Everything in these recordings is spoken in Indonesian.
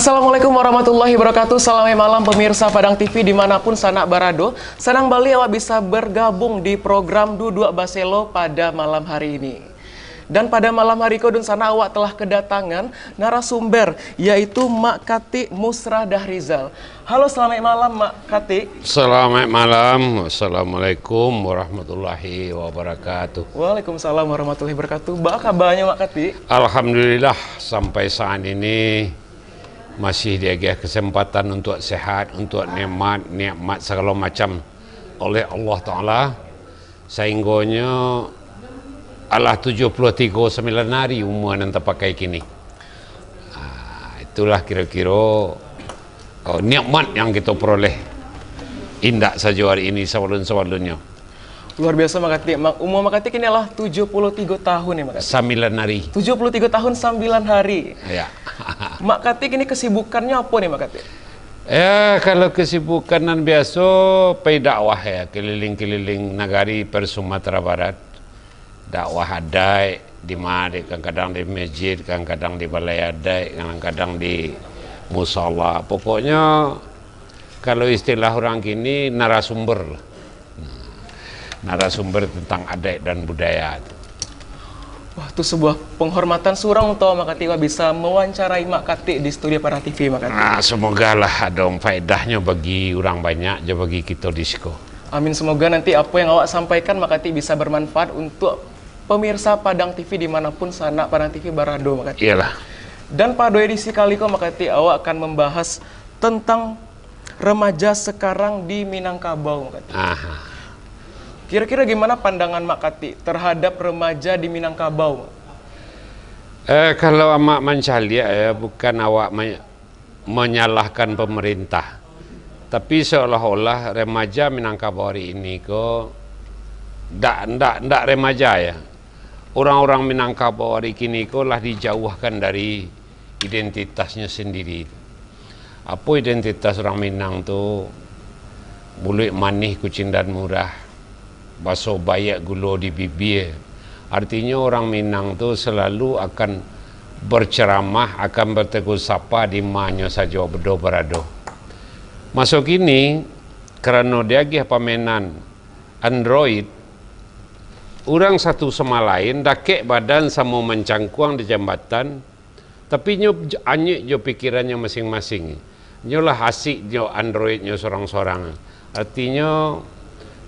Assalamualaikum warahmatullahi wabarakatuh Selamat malam pemirsa Padang TV dimanapun sanak barado Senang Bali awak bisa bergabung di program Dudua Baselo pada malam hari ini dan pada malam hari Kodun sana awak telah kedatangan narasumber yaitu Mak Kati Musra Dahrizal. Halo selamat malam Mak Kati. Selamat malam. Assalamualaikum warahmatullahi wabarakatuh. Waalaikumsalam warahmatullahi wabarakatuh. Baik kabarnya Mak Kati? Alhamdulillah sampai saat ini masih diagih kesempatan untuk sehat, untuk nikmat, nikmat segala macam oleh Allah Ta'ala sehingganya Allah 73 9 hari umur yang terpakai kini ah, itulah kira-kira oh, nikmat yang kita peroleh indah saja hari ini sebelum-sebelumnya Luar biasa Makati. Umur Makati kini adalah 73 tahun ya Makati. Sembilan hari. 73 tahun sembilan hari. Ya. Makati kini kesibukannya apa nih Makati? Ya kalau kesibukan dan biasa pay dakwah ya keliling-keliling negari per Sumatera Barat. Dakwah adai di mana kadang-kadang di masjid, kadang-kadang di balai adai, kadang-kadang di musola. Pokoknya kalau istilah orang kini narasumber lah narasumber tentang adat dan budaya. Wah, itu sebuah penghormatan surang untuk Mak Kati bisa mewawancarai Mak Kati di studio para TV Mak Kati. Nah, semoga lah ada faedahnya bagi orang banyak aja bagi kita di Siko. Amin semoga nanti apa yang awak sampaikan Mak Kati bisa bermanfaat untuk pemirsa Padang TV dimanapun sana Padang TV Barado Mak Kati. Iyalah. Dan pada edisi kali ini Mak Kati awak akan membahas tentang remaja sekarang di Minangkabau Mak Kati. Aha Kira-kira gimana pandangan Mak Kati terhadap remaja di Minangkabau? Eh, kalau Mak Mancalia ya, ya bukan awak me menyalahkan pemerintah. Tapi seolah-olah remaja Minangkabau hari ini kok ndak ndak tidak remaja ya. Orang-orang Minangkabau hari kini kok lah dijauhkan dari identitasnya sendiri. Apa identitas orang Minang tuh? Bulik manih, kucing dan murah basuh bayak gulo di bibir artinya orang Minang tu selalu akan berceramah akan bertegur sapa di manyo saja bedo berado masuk ini kerana dia gih pamenan android orang satu sama lain dakek badan sama mencangkuang di jambatan tapi nyo anyuk jo pikirannya masing-masing nyolah asik jo android nyo sorang-sorang artinya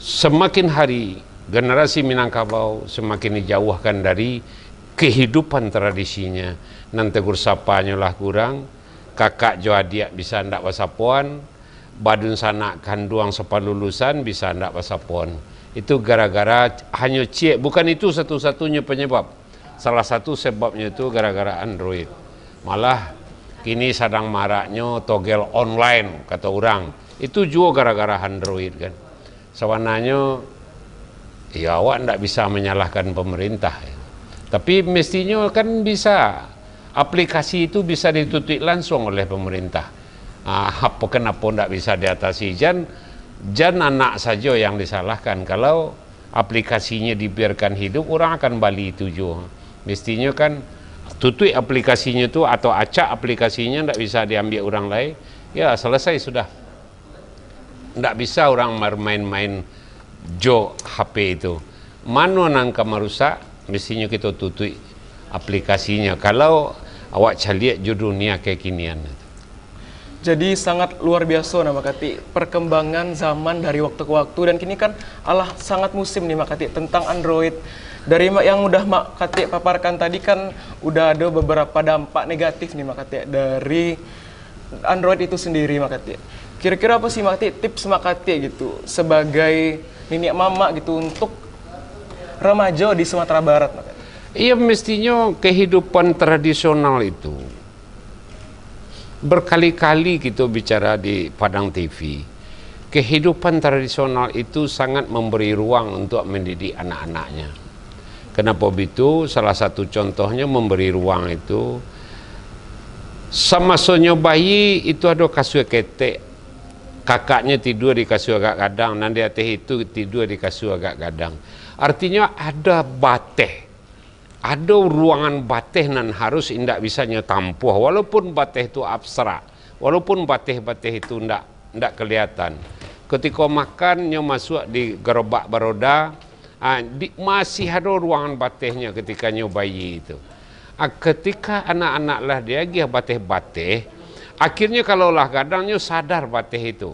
semakin hari generasi Minangkabau semakin dijauhkan dari kehidupan tradisinya. Nanti tegur sapanya lah kurang, kakak jo bisa ndak wasapuan, badun sanak kanduang sepan lulusan bisa ndak wasapuan. Itu gara-gara hanya cie, bukan itu satu-satunya penyebab. Salah satu sebabnya itu gara-gara Android. Malah kini sedang maraknya togel online kata orang. Itu juga gara-gara Android kan sewenangnya ya awak tidak bisa menyalahkan pemerintah ya. tapi mestinya kan bisa aplikasi itu bisa ditutup langsung oleh pemerintah ah, apa kenapa tidak bisa diatasi jan jan anak saja yang disalahkan kalau aplikasinya dibiarkan hidup orang akan balik tujuh. mestinya kan tutup aplikasinya itu atau acak aplikasinya tidak bisa diambil orang lain ya selesai sudah tidak bisa orang main-main jo HP itu. Mana nangka merusak, mestinya kita tutup aplikasinya. Kalau awak caliak jo dunia kekinian kinian Jadi sangat luar biasa nah Makati perkembangan zaman dari waktu ke waktu dan kini kan Allah sangat musim nih Makati tentang Android. Dari yang udah makati paparkan tadi kan udah ada beberapa dampak negatif nih Makati dari Android itu sendiri Makati kira-kira apa sih Makti tips Makati gitu sebagai nenek mama gitu untuk remaja di Sumatera Barat Iya mestinya kehidupan tradisional itu berkali-kali kita gitu bicara di Padang TV kehidupan tradisional itu sangat memberi ruang untuk mendidik anak-anaknya. Kenapa begitu? Salah satu contohnya memberi ruang itu sama sonyo bayi itu ada kasu ketek kakaknya tidur di kasur agak gadang dan dia teh itu tidur di kasur agak gadang artinya ada batih, ada ruangan batih nan harus indak bisanya tampuh walaupun batih itu abstrak walaupun batih-batih itu ndak ndak kelihatan ketika makan masuk di gerobak baroda ha, masih ada ruangan batihnya ketika bayi itu ha, ketika anak-anaklah dia gih batih-batih. Akhirnya kalau lah kadangnya sadar batih itu.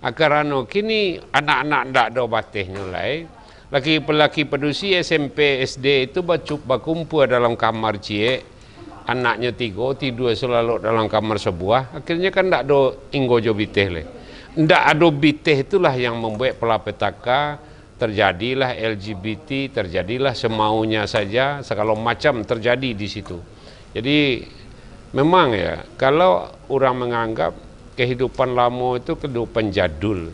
Agar anu kini anak-anak ndak do batih nulai. Laki-laki pedusi SMP SD itu bacuk bakumpul dalam kamar cie. Anaknya tiga tidur selalu dalam kamar sebuah. Akhirnya kan ndak do inggojo bitih le. Ndak ada bitih itulah yang membuat pelapetaka terjadilah LGBT, terjadilah semaunya saja, segala macam terjadi di situ. Jadi Memang ya, kalau orang menganggap kehidupan lama itu kehidupan jadul,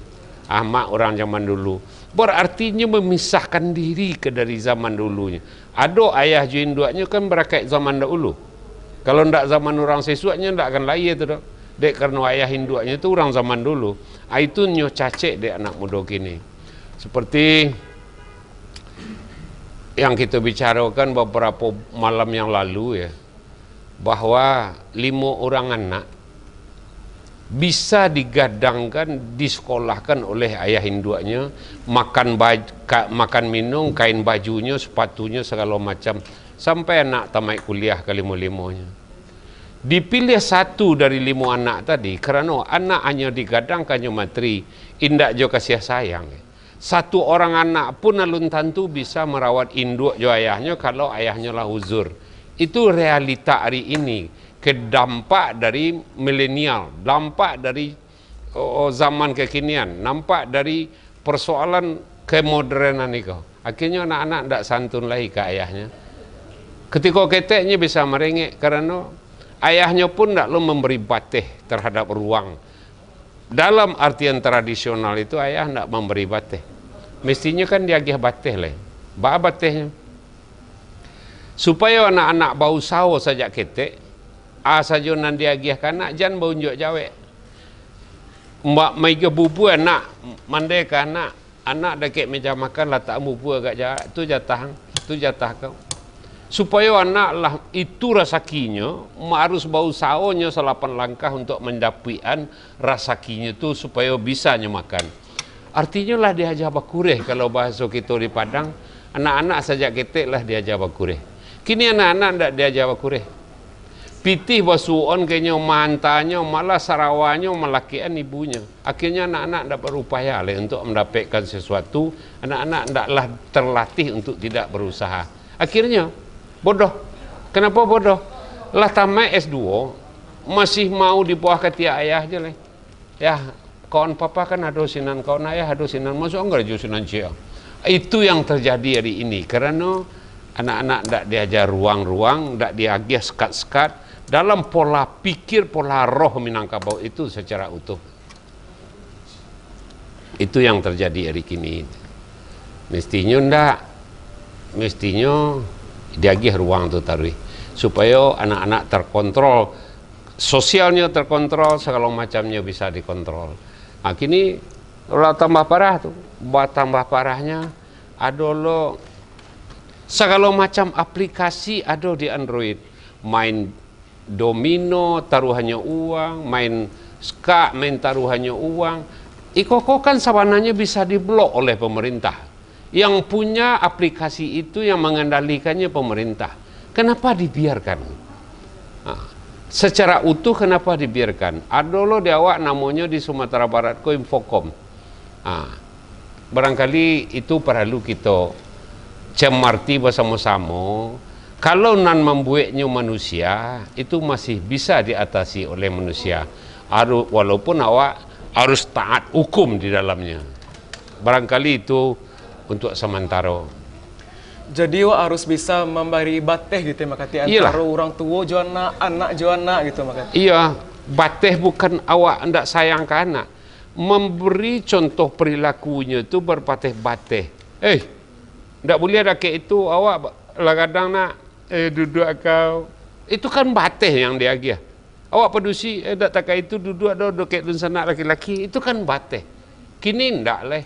ama ah, orang zaman dulu, berartinya memisahkan diri ke dari zaman dulunya. Ado ayah juin duanya kan berakait zaman dahulu. Kalau ndak zaman orang sesuanya ndak akan lahir tu Dek karena ayah hinduaknya itu orang zaman dulu. Ah, itu nyo cacek dek anak muda kini. Seperti yang kita bicarakan beberapa malam yang lalu ya bahwa lima orang anak bisa digadangkan disekolahkan oleh ayah induknya makan baju, ka, makan minum kain bajunya sepatunya segala macam sampai anak tamat kuliah ke lima-limanya dipilih satu dari lima anak tadi kerana anak hanya digadangkan cuma tri indak jo kasih sayang satu orang anak pun alun tantu bisa merawat induk jo ayahnya kalau ayahnya lah uzur Itu realita hari ini, kedampak dari milenial, dampak dari oh, zaman kekinian, nampak dari persoalan kemodernan itu. Akhirnya anak-anak tidak santun lagi ke ayahnya. Ketika keteknya bisa merengek karena ayahnya pun tidak lo memberi batih terhadap ruang. Dalam artian tradisional itu ayah tidak memberi batih. Mestinya kan dia batih lah. Ba batihnya. supaya anak-anak bau sawo sajak ketek a saja nan dia agih kanak jan bau njuk jawek mbak mega bubu anak mandai ke anak anak dah meja makan lah tak bubu agak jarak tu jatah tu jatah kau supaya anak lah itu rasakinya mak harus bau sawonya selapan langkah untuk mendapian rasakinya tu supaya bisa makan artinya lah diajar bakureh kalau bahasa kita di Padang anak-anak sajak ketik lah diajar bakureh Kini anak-anak tidak dia Jawa kureh. Pitih basuon kayaknya mantanya malah sarawanya melakian ibunya. Akhirnya anak-anak dapat berupaya le, untuk mendapatkan sesuatu. Anak-anak tidaklah terlatih untuk tidak berusaha. Akhirnya bodoh. Kenapa bodoh? Lah tamai S2 masih mau di bawah tia ayah je le. Ya, kawan papa kan ada sinan, kawan ayah ada sinan. Masuk enggak ada sinan cia. Itu yang terjadi hari ini. karena anak-anak tidak diajar ruang-ruang, tidak diagih sekat-sekat, dalam pola pikir, pola roh Minangkabau itu secara utuh. Itu yang terjadi hari kini. Mestinya ndak, mestinya diagih ruang tuh tarui supaya anak-anak terkontrol, sosialnya terkontrol, segala macamnya bisa dikontrol. Nah, kini tambah parah tuh, buat tambah parahnya, ada lo segala macam aplikasi ada di Android. Main domino taruhannya uang, main ska main taruhannya uang. Ikoko kan sebenarnya bisa diblok oleh pemerintah. Yang punya aplikasi itu yang mengendalikannya pemerintah. Kenapa dibiarkan? Nah, secara utuh kenapa dibiarkan? ada di diawak namanya di Sumatera Barat ko infokom. Nah, barangkali itu perlu kita cemarti bersama-sama kalau nan membuatnya manusia itu masih bisa diatasi oleh manusia aru walaupun awak harus taat hukum di dalamnya barangkali itu untuk sementara jadi awak harus bisa memberi bateh gitu ya, makati antara orang tua juana anak juana gitu makati iya bateh bukan awak ndak sayang ke anak memberi contoh perilakunya itu berpateh-bateh eh tidak boleh dah itu awak lah kadang nak eh, duduk kau. Itu kan batih yang dia agia. Awak pedusi eh, tak takai itu duduk dah duduk ke sana laki-laki. Itu kan batih. Kini ndak leh.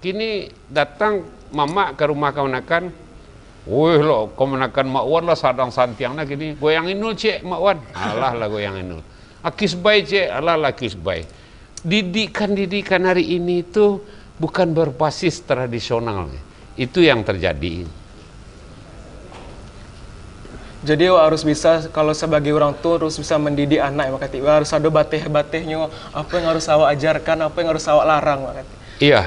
Kini datang mamak ke rumah kau nakan. Wih lo, kau menakan makwan lah sadang santiang lah kini. Goyang inul cek makwan. Alah lah goyang inul. Akis baik cek, alah lah akis baik. Didikan-didikan hari ini itu bukan berbasis tradisional. Itu yang terjadi. Jadi wa harus bisa kalau sebagai orang tua harus bisa mendidik anak ya makati. harus ada batih-batihnya apa yang harus awak ajarkan, apa yang harus awak larang makati. Iya.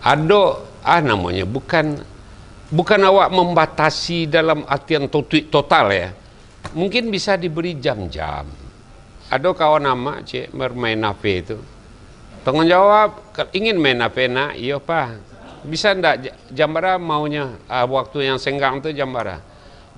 Ado ah namanya bukan bukan awak membatasi dalam artian total ya. Mungkin bisa diberi jam-jam. Ada kawan nama cek bermain HP itu. Tanggung jawab ingin main HP nak, iya pak bisa tidak jambara maunya uh, waktu yang senggang tu jambara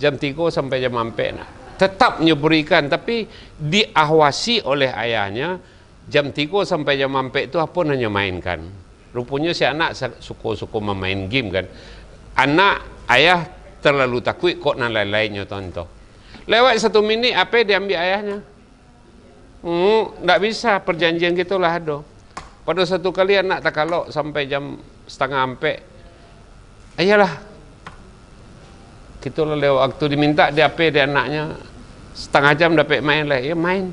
jam 3 sampai jam 4 nah. tetap nyeburikan tapi diawasi oleh ayahnya jam 3 sampai jam 4 itu apa hanya mainkan rupanya si anak suka-suka memain game kan anak ayah terlalu takut kok nak lain-lainnya contoh lewat satu minit apa dia ambil ayahnya hmm, tak bisa perjanjian gitulah aduh pada satu kali anak tak kalau sampai jam setengah ampe ayalah kita gitu lewat waktu diminta dia apa dia anaknya setengah jam dapat main lah ya main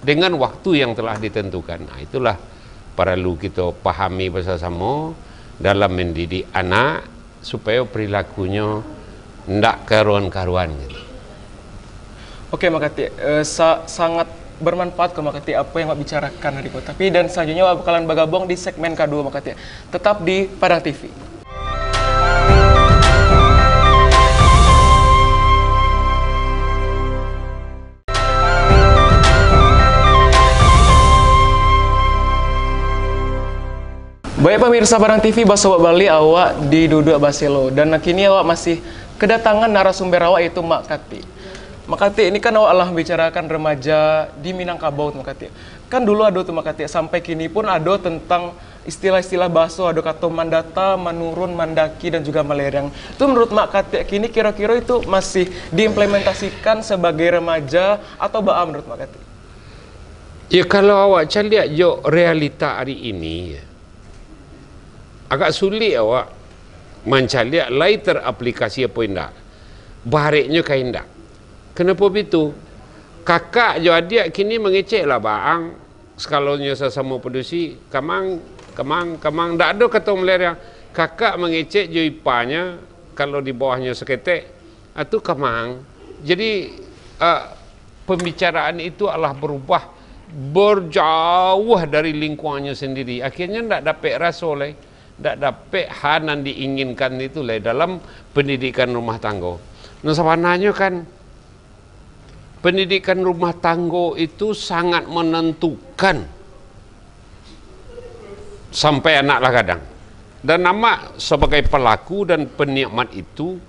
dengan waktu yang telah ditentukan nah, itulah perlu kita pahami bersama dalam mendidik anak supaya perilakunya ndak karuan-karuan gitu. Oke, makasih. Eh, sa sangat bermanfaat ke Makati apa yang Wak bicarakan hari Kota Tapi dan selanjutnya Wak bakalan bagabong di segmen K2 Makati. Tetap di Padang TV. Baik pemirsa Padang TV, Basobat Bali awak di Duduk Baselo dan kini awak masih kedatangan narasumber awak yaitu Mak Kati. Makati ini kan Allah bicarakan remaja di Minangkabau Makati. Kan dulu ada tuh Makati sampai kini pun ada tentang istilah-istilah baso ada kata mandata, menurun, mandaki dan juga melereng. Itu menurut Makati kini kira-kira itu masih diimplementasikan sebagai remaja atau baa menurut Makati? Ya kalau awak can lihat yo realita hari ini agak sulit awak mencaliak lain teraplikasi apa indah. Bariknya kain indah Kenapa begitu? Kakak jo adik kini mengecek lah bang. Sekalonya sesama produksi, kemang, kemang, kemang, Tak ada kata melera. Kakak mengecek jo ipanya, kalau di bawahnya seketek, itu ah, kemang. Jadi, uh, pembicaraan itu adalah berubah berjauh dari lingkungannya sendiri. Akhirnya tak dapat rasa oleh tak dapat hanan diinginkan itu lah dalam pendidikan rumah tangga. Nah sebenarnya kan pendidikan rumah tangga itu sangat menentukan sampai anaklah kadang dan nama sebagai pelaku dan penikmat itu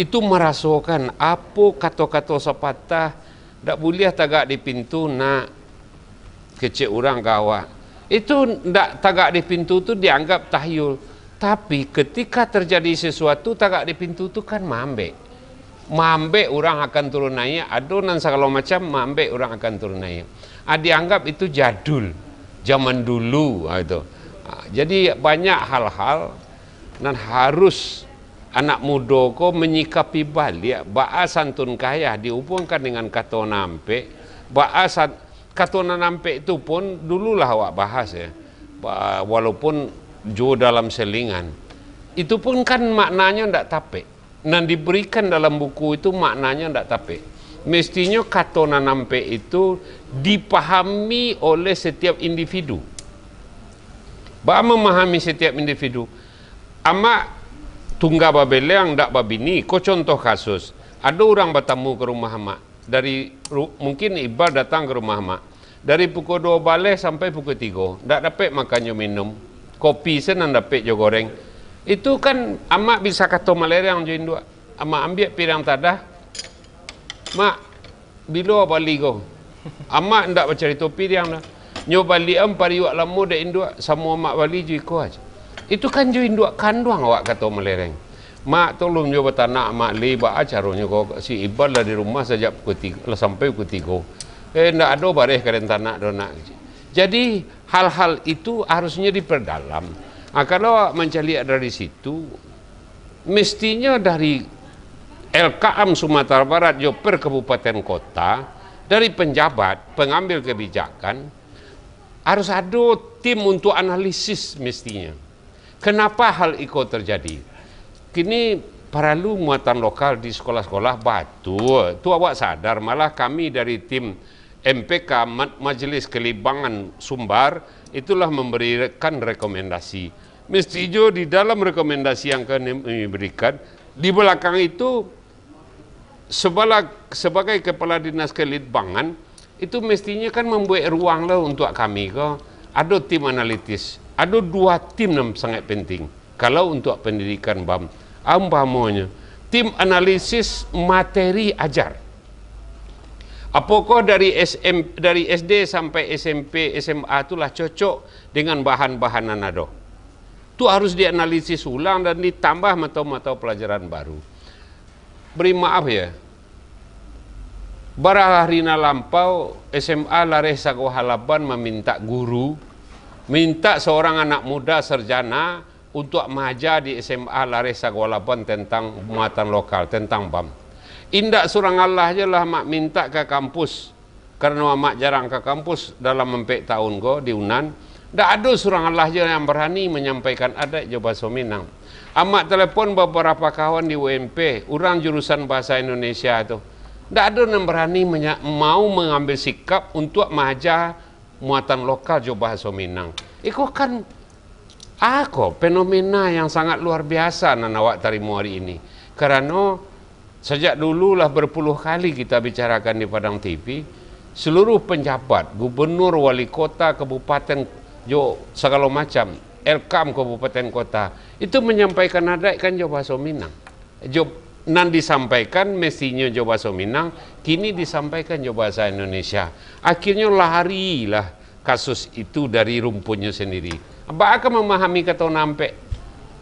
itu merasakan apa kata-kata sepatah tak boleh tagak di pintu nak kecil orang gawat itu tak tagak di pintu itu dianggap tahyul tapi ketika terjadi sesuatu tagak di pintu itu kan mambek mambe orang akan turun naik adonan segala macam mambe orang akan turun naik. ah, dianggap itu jadul zaman dulu ah, itu ah, jadi banyak hal-hal dan harus anak muda ko menyikapi balik ba'a santun kaya dihubungkan dengan kata nampe ba'a san, kata nampe itu pun dululah awak bahas ya ba, walaupun jo dalam selingan itu pun kan maknanya ndak tapek dan diberikan dalam buku itu maknanya tidak tapi mestinya kata nanampe itu dipahami oleh setiap individu bah memahami setiap individu amak tunggal yang tidak babini kau contoh kasus ada orang bertemu ke rumah amak dari mungkin iba datang ke rumah amak dari pukul 2 balai sampai pukul 3 ndak dapat makannya minum kopi senang dapat jo goreng itu kan amak bisa kata malerang join dua, Amak ambil pirang tadah. Mak bila bali go. Amak ndak bercari topi yang dah. Nyo bali am pariwak lamu de induk sama amak bali jo iko aja. Itu kan join dua kandung awak kata malerang. Mak tolong jo betanak mak li ba acaranya ko si ibal lah di rumah sejak pukul 3 lah sampai pukul 3. Eh ndak ado bareh karen tanak do nak. Jadi hal-hal itu harusnya diperdalam. Nah, kalau awak mencari dari situ, mestinya dari LKM Sumatera Barat, yo per kabupaten kota, dari penjabat, pengambil kebijakan, harus ada tim untuk analisis mestinya. Kenapa hal itu terjadi? Kini para lu muatan lokal di sekolah-sekolah batu. Itu awak sadar, malah kami dari tim MPK Majelis Kelibangan Sumbar itulah memberikan rekomendasi. Mesti juga di dalam rekomendasi yang kami berikan, di belakang itu sebagai, sebagai kepala dinas kelitbangan itu mestinya kan membuat ruang lah untuk kami kok. Ada tim analitis, ada dua tim yang sangat penting. Kalau untuk pendidikan BAM, maunya? tim analisis materi ajar Apakah dari SM, dari SD sampai SMP, SMA itulah cocok dengan bahan-bahan Nanado? Itu harus dianalisis ulang dan ditambah mata-mata pelajaran baru. Beri maaf ya, Barah Rina lampau SMA Lareh Sago Halaban meminta guru, minta seorang anak muda serjana untuk maja di SMA Lareh Sago Halaban tentang muatan lokal, tentang BAM. Indak surang Allah je lah mak minta ke kampus. Kerana mak jarang ke kampus dalam empat tahun go di Unan. Dah ada surang Allah je yang berani menyampaikan adat je bahasa Minang. Amat telefon beberapa kawan di UMP, orang jurusan bahasa Indonesia tu. Tak ada yang berani menya- mau mengambil sikap untuk mengajar muatan lokal jo bahasa Minang. Iko kan aku fenomena yang sangat luar biasa nanawak dari muari ini. kerana Sejak dululah berpuluh kali kita bicarakan di Padang TV, seluruh penjabat, gubernur, wali kota, kabupaten, jo segala macam, elkam kabupaten kota, itu menyampaikan ada ikan jo bahasa Minang. Jo nan disampaikan mestinya jo Baso Minang, kini disampaikan jo bahasa Indonesia. Akhirnya lah kasus itu dari rumpunnya sendiri. Apa akan memahami kata nampak.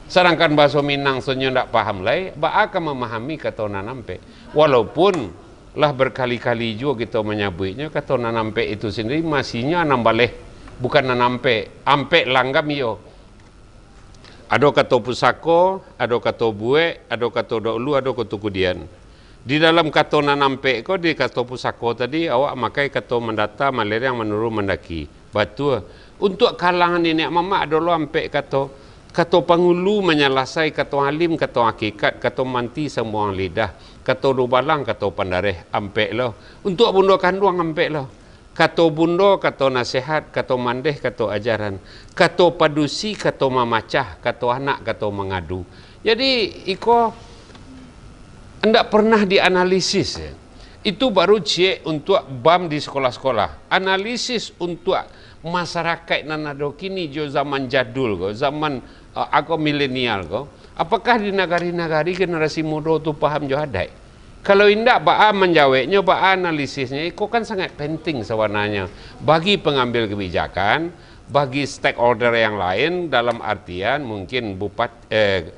Sedangkan bahasa Minang sunyo ndak paham lai, bak akan memahami kata nanampe. Walaupun lah berkali-kali juga kita menyabuinya kata nanampe itu sendiri masihnya nambaleh bukan nanampe, ampe langgam yo. Ada kata pusako, ada kata bue, ada kata dolu, ada kata kudian. Di dalam kata nanampe ko di kata pusako tadi awak makai kata mendata malaria yang menurut mendaki. Batu untuk kalangan nenek mama ada lo ampe kata kata pangulu menyelesai kata alim kata hakikat kata manti semua lidah kata rubalang kata pandareh ampek lo untuk bunda kandung ampek lo kata bunda kata nasihat kata mandeh kata ajaran kata padusi kata mamacah kata anak kata mengadu jadi iko anda pernah dianalisis ya. itu baru cie untuk bam di sekolah-sekolah analisis untuk masyarakat Nanado kini jo zaman jadul ko, zaman uh, aku milenial ko. Apakah di negari-negari generasi muda tu paham jo adai? Kalau indak ba'a menjaweknya, ba'a analisisnya, Iko eh, kan sangat penting sewarnanya. Bagi pengambil kebijakan, bagi stakeholder yang lain, dalam artian mungkin Bupat, eh,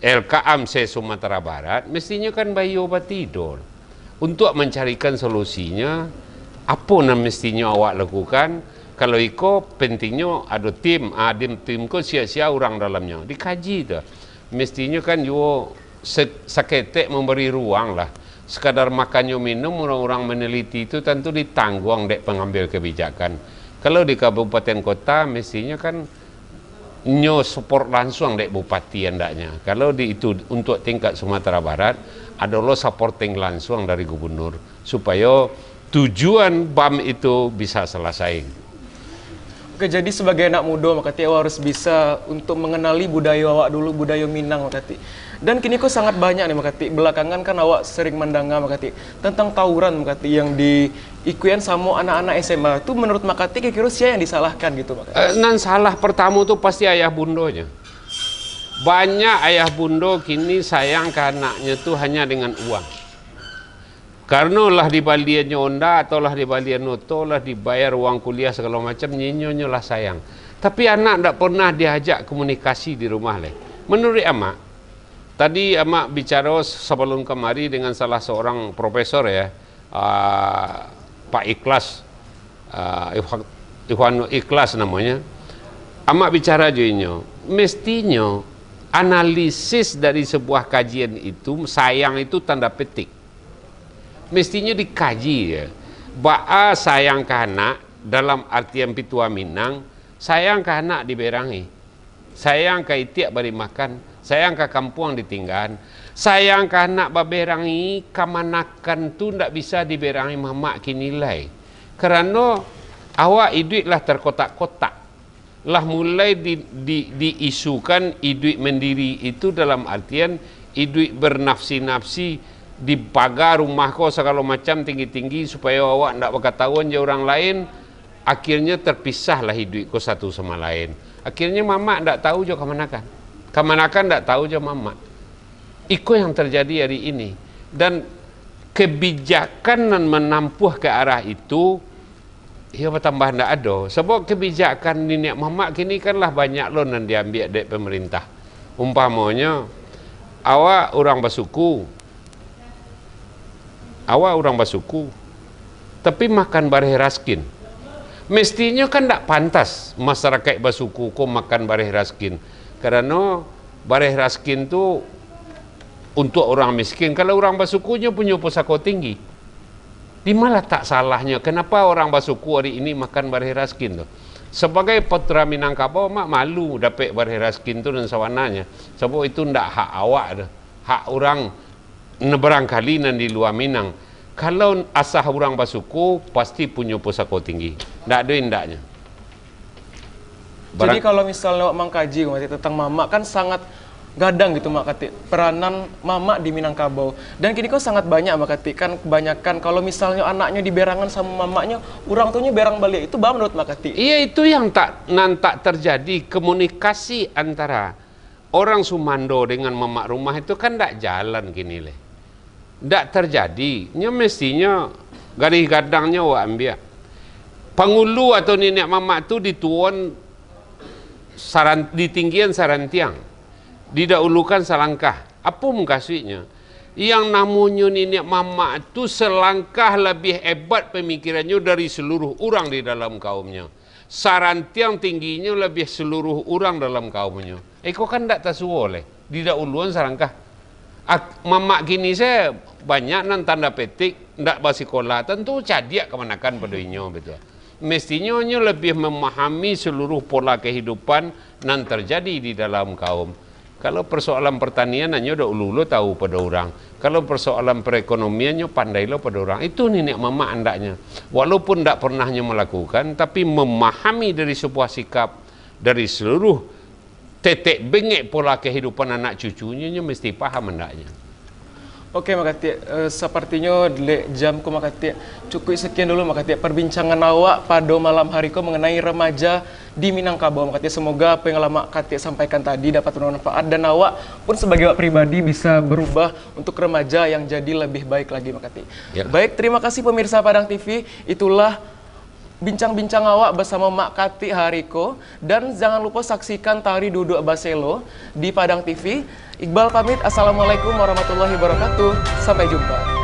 LKM se Sumatera Barat, mestinya kan bayi obat Untuk mencarikan solusinya, apa yang mestinya awak lakukan, kalau iko pentingnya ada tim, ada ah, tim ko sia-sia orang dalamnya. Dikaji itu. Mestinya kan yo seketek memberi ruang lah. Sekadar makannya minum orang-orang meneliti itu tentu ditanggung dek pengambil kebijakan. Kalau di kabupaten kota mestinya kan nyo support langsung dek bupati hendaknya. Kalau di itu untuk tingkat Sumatera Barat ada lo supporting langsung dari gubernur supaya tujuan BAM itu bisa selesai jadi sebagai anak muda makati awak harus bisa untuk mengenali budaya awak dulu budaya Minang makati. Dan kini kok sangat banyak nih makati. Belakangan kan awak sering mendanga makati tentang tawuran makati yang di sama anak-anak SMA itu menurut makati kira-kira siapa yang disalahkan gitu makati? E, eh, nan salah pertama tuh pasti ayah bundonya. Banyak ayah bundo kini sayang ke anaknya tuh hanya dengan uang karena lah balian nyonda atau lah balian noto lah dibayar uang kuliah segala macam nyinyonya lah sayang. Tapi anak tidak pernah diajak komunikasi di rumah leh. Menurut amak, tadi amak bicara sebelum kemari dengan salah seorang profesor ya, uh, Pak Ikhlas, uh, Ikhwan Ikhlas namanya. Amak bicara juinyo, mestinya analisis dari sebuah kajian itu sayang itu tanda petik mestinya dikaji ya. Ba'a sayang anak dalam artian pitua minang, sayang anak diberangi. Sayang ke itiak beri makan, sayang ke kampung ditinggal. Sayang anak baberangi kemanakan tu ndak bisa diberangi mamak kinilai. Kerana awak iduit lah terkotak-kotak lah mulai di, di, diisukan mendiri itu dalam artian iduit bernafsi-nafsi di pagar rumah kau segala macam tinggi-tinggi supaya awak tidak berketahuan je orang lain akhirnya terpisahlah hidup kau satu sama lain akhirnya mamak tidak tahu je kemanakan kemanakan tidak tahu je mamak itu yang terjadi hari ini dan kebijakan dan menampuh ke arah itu ia ya, bertambah tidak ada sebab kebijakan nenek mamak kini kanlah banyak loan yang diambil dari pemerintah umpamanya awak orang bersuku awak orang basuku tapi makan bareh raskin mestinya kan tak pantas masyarakat basuku kau makan bareh raskin kerana bareh raskin tu untuk orang miskin kalau orang basukunya punya pusako tinggi di mana tak salahnya kenapa orang basuku hari ini makan bareh raskin tu sebagai putra Minangkabau mak malu dapat bareh raskin tu dan sawananya sebab itu ndak hak awak dah hak orang barangkali di luar Minang kalau asah orang basuku pasti punya pusako tinggi tidak ada indaknya Barang... jadi kalau misalnya kaji masih tentang mamak kan sangat gadang gitu mak katik peranan mama di Minangkabau dan kini kok sangat banyak mak katik kan kebanyakan kalau misalnya anaknya diberangan sama mamanya orang tuanya berang balik itu bang menurut mak katik iya itu yang tak nantak terjadi komunikasi antara orang Sumando dengan mama rumah itu kan tak jalan gini leh tak terjadi nya mestinya garis gadangnya awak ambil pengulu atau nenek mamak tu dituan saran, di tinggian sarantiang, tiang didahulukan selangkah apa mengkasihnya yang namanya nenek mamak tu selangkah lebih hebat pemikirannya dari seluruh orang di dalam kaumnya Sarantiang tingginya lebih seluruh orang dalam kaumnya eh kau kan tak tersuruh oleh didahuluan selangkah mamak kini saya banyak nan tanda petik ndak basikola tentu cadiak kemenakan hmm. inyo betul. Mestinya nyo lebih memahami seluruh pola kehidupan nan terjadi di dalam kaum. Kalau persoalan pertanian nyo udah ululu tahu pada orang. Kalau persoalan perekonomian nyo pandai lo pada orang. Itu nenek mama andaknya. Walaupun ndak pernahnya melakukan tapi memahami dari sebuah sikap dari seluruh tetek bengek pola kehidupan anak cucunya mesti paham hendaknya. Oke okay, Uh, eh, sepertinya jam jamku makasih. Cukup sekian dulu makati perbincangan awak pada malam hari ko mengenai remaja di Minangkabau makati Semoga apa yang lama katik sampaikan tadi dapat bermanfaat dan awak pun sebagai awak pribadi bisa berubah untuk remaja yang jadi lebih baik lagi makati. Ya. Baik, terima kasih pemirsa Padang TV. Itulah bincang-bincang awak bersama Mak Kati Hariko dan jangan lupa saksikan tari duduk Baselo di Padang TV. Iqbal pamit. Assalamualaikum warahmatullahi wabarakatuh. Sampai jumpa.